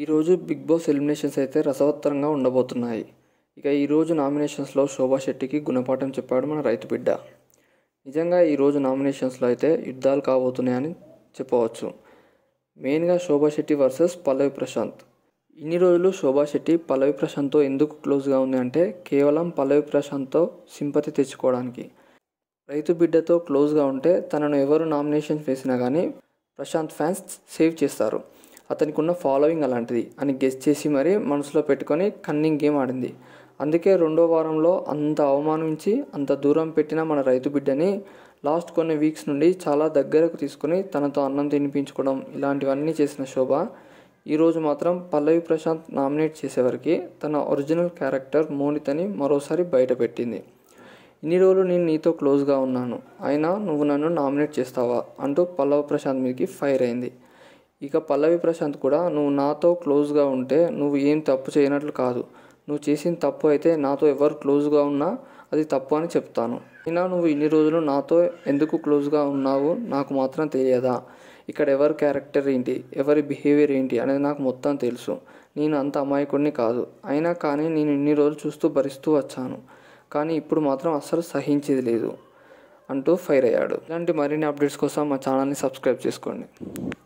ఈరోజు big boss eliminations అయితే రసవత్తరంగా ఉండబోతున్నాయి ఇక ఈరోజు నామినేషన్స్లో శోభా శెట్టికి గుణపాఠం చెప్పాడు మన రైతు బిడ్డ నిజంగా ఈరోజు నామినేషన్స్లో అయితే యుద్ధాలు కాబోతున్నాయని చెప్పవచ్చు మెయిన్గా శోభా శెట్టి వర్సెస్ పల్లవి ప్రశాంత్ ఇన్ని రోజులు శోభా శెట్టి పల్లవి ప్రశాంత్తో ఎందుకు క్లోజ్గా ఉంది అంటే కేవలం పల్లవి ప్రశాంత్తో సింపతి తెచ్చుకోవడానికి రైతు బిడ్డతో క్లోజ్గా ఉంటే తనను ఎవరు నామినేషన్ వేసినా కానీ ప్రశాంత్ ఫ్యాన్స్ సేవ్ చేస్తారు అతనికి ఉన్న ఫాలోయింగ్ అలాంటిది అని గెస్ చేసి మరీ మనసులో పెట్టుకొని కన్నింగ్ గేమ్ ఆడింది అందుకే రెండో వారంలో అంత అవమానించి అంత దూరం పెట్టిన మన రైతు బిడ్డని లాస్ట్ కొన్ని వీక్స్ నుండి చాలా దగ్గరకు తీసుకుని తనతో అన్నం తినిపించుకోవడం ఇలాంటివన్నీ చేసిన శోభ ఈరోజు మాత్రం పల్లవి ప్రశాంత్ నామినేట్ చేసేవారికి తన ఒరిజినల్ క్యారెక్టర్ మోనితని మరోసారి బయటపెట్టింది ఇన్ని రోజులు నేను నీతో క్లోజ్గా ఉన్నాను అయినా నువ్వు నన్ను నామినేట్ చేస్తావా అంటూ పల్లవ ప్రశాంత్ మీదకి ఫైర్ అయింది ఇక పల్లవి ప్రశాంత్ కూడా నువ్వు నాతో క్లోజ్గా ఉంటే నువ్వు ఏం తప్పు చేయనట్లు కాదు నువ్వు చేసిన తప్పు అయితే నాతో ఎవరు క్లోజ్గా ఉన్నా అది తప్పు అని చెప్తాను అయినా నువ్వు ఇన్ని రోజులు నాతో ఎందుకు క్లోజ్గా ఉన్నావు నాకు మాత్రం తెలియదా ఇక్కడ ఎవరి క్యారెక్టర్ ఏంటి ఎవరి బిహేవియర్ ఏంటి అనేది నాకు మొత్తం తెలుసు నేను అంత అమాయకుడిని కాదు అయినా కానీ నేను ఇన్ని రోజులు చూస్తూ భరిస్తూ వచ్చాను కానీ ఇప్పుడు మాత్రం అస్సలు సహించేది లేదు అంటూ ఫైర్ అయ్యాడు ఇలాంటి మరిన్ని అప్డేట్స్ కోసం మా ఛానల్ని సబ్స్క్రైబ్ చేసుకోండి